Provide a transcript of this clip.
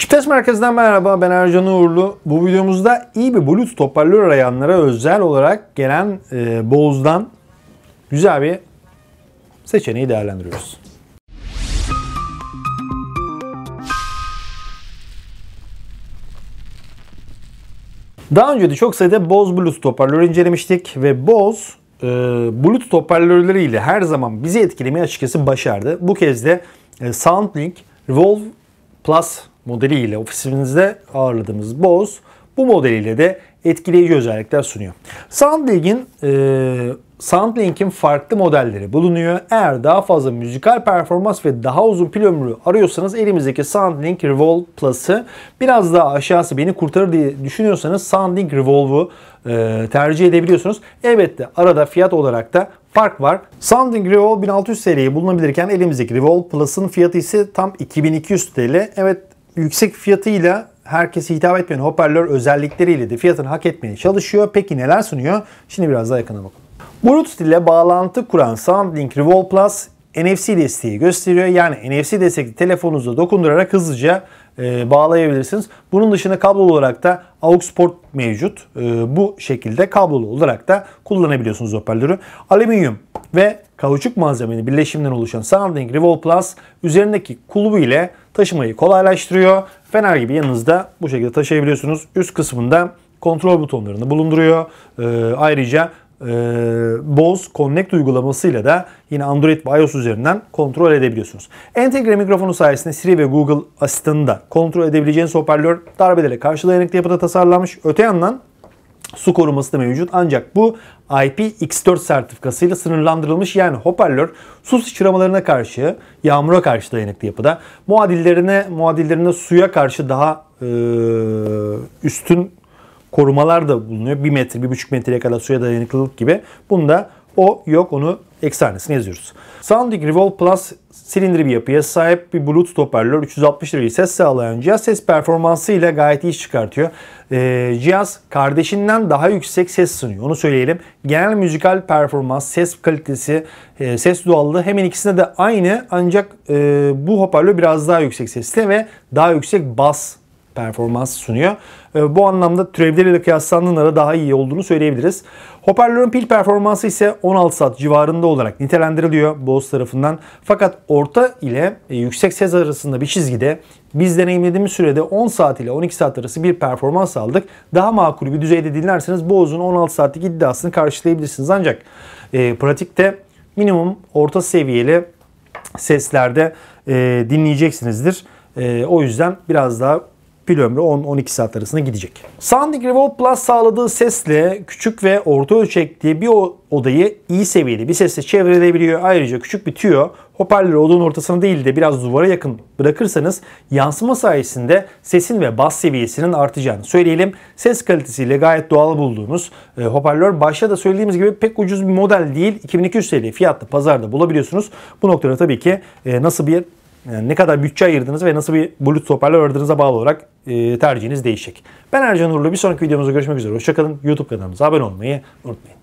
Çiftleş Merkezi'nden merhaba ben Ercan Uğurlu. Bu videomuzda iyi bir Bluetooth hoparlör arayanlara özel olarak gelen e, Bose'dan güzel bir seçeneği değerlendiriyoruz. Daha önce de çok sayıda Bose Bluetooth hoparlörü incelemiştik ve Bose e, Bluetooth hoparlörleriyle her zaman bizi etkilemeyi açıkçası başardı. Bu kez de e, SoundLink Revolve Plus modeliyle ofisimizde ağırladığımız Bose bu modeliyle de etkileyici özellikler sunuyor. SoundLink'in e, SoundLink'in farklı modelleri bulunuyor. Eğer daha fazla müzikal performans ve daha uzun pil ömrü arıyorsanız elimizdeki SoundLink Revolve Plus'ı biraz daha aşağısı beni kurtarır diye düşünüyorsanız SoundLink Revolve'u e, tercih edebiliyorsunuz. Elbette arada fiyat olarak da fark var. Sounding Revolve 1600 TL'yi bulunabilirken elimizdeki Revolve Plus'ın fiyatı ise tam 2200 TL. Evet yüksek fiyatıyla herkese hitap etmeyen hoparlör özellikleriyle de fiyatını hak etmeye çalışıyor. Peki neler sunuyor? Şimdi biraz daha yakına bakalım. Bluetooth ile bağlantı kuran SoundLink Revolve Plus NFC desteği gösteriyor. Yani NFC destekli telefonunuza dokundurarak hızlıca e, bağlayabilirsiniz. Bunun dışında kablolu olarak da aux port mevcut. E, bu şekilde kablolu olarak da kullanabiliyorsunuz hoparlörü. Alüminyum ve kauçuk malzemenin birleşiminden oluşan Sounding Revol Plus üzerindeki kulbu ile taşımayı kolaylaştırıyor. Fener gibi yanınızda bu şekilde taşıyabiliyorsunuz. Üst kısmında kontrol butonlarını bulunduruyor. Ee, ayrıca e, Bose Connect uygulamasıyla da yine Android ve iOS üzerinden kontrol edebiliyorsunuz. Entegre mikrofonu sayesinde Siri ve Google asistanını da kontrol edebileceğiniz hoparlör darbelere karşı dayanıklı yapıda tasarlanmış. Öte yandan su koruması da mevcut. Ancak bu IPX4 sertifikasıyla sınırlandırılmış yani hoparlör su sıçramalarına karşı, yağmura karşı dayanıklı yapıda. Muadillerine, muadillerine suya karşı daha e, üstün korumalar da bulunuyor. 1 metre, 1,5 metreye kadar suya dayanıklılık gibi. Bunu da o yok onu eksi yazıyoruz. Soundic Revolve Plus silindir bir yapıya sahip bir Bluetooth hoparlör 360 derece ses sağlayan cihaz ses performansı ile gayet iyi iş çıkartıyor. Ee, cihaz kardeşinden daha yüksek ses sunuyor onu söyleyelim. Genel müzikal performans, ses kalitesi, e, ses doğallığı hemen ikisinde de aynı ancak e, bu hoparlör biraz daha yüksek sesli ve daha yüksek bas performans sunuyor. Ee, bu anlamda türevleriyle kıyaslandığında daha iyi olduğunu söyleyebiliriz. Hoparlörün pil performansı ise 16 saat civarında olarak nitelendiriliyor Bose tarafından. Fakat orta ile e, yüksek ses arasında bir çizgide biz deneyimlediğimiz sürede 10 saat ile 12 saat arası bir performans aldık. Daha makul bir düzeyde dinlerseniz Bose'un 16 saatlik iddiasını karşılayabilirsiniz. Ancak e, pratikte minimum orta seviyeli seslerde e, dinleyeceksinizdir. E, o yüzden biraz daha pil ömrü 10-12 saat arasında gidecek. Sandik Revolve Plus sağladığı sesle küçük ve orta ölçekli bir odayı iyi seviyeli bir sesle çevrilebiliyor. Ayrıca küçük bir tüyo hoparlörü odanın ortasına değil de biraz duvara yakın bırakırsanız yansıma sayesinde sesin ve bas seviyesinin artacağını söyleyelim. Ses kalitesiyle gayet doğal bulduğunuz e, hoparlör başta da söylediğimiz gibi pek ucuz bir model değil. 2200 TL fiyatlı pazarda bulabiliyorsunuz. Bu noktada tabii ki e, nasıl bir yani ne kadar bütçe ayırdınız ve nasıl bir Bluetooth hoparlör aradığınıza bağlı olarak e, tercihiniz değişecek. Ben Ercan Uğurlu. Bir sonraki videomuzda görüşmek üzere. Hoşçakalın. YouTube kanalımıza abone olmayı unutmayın.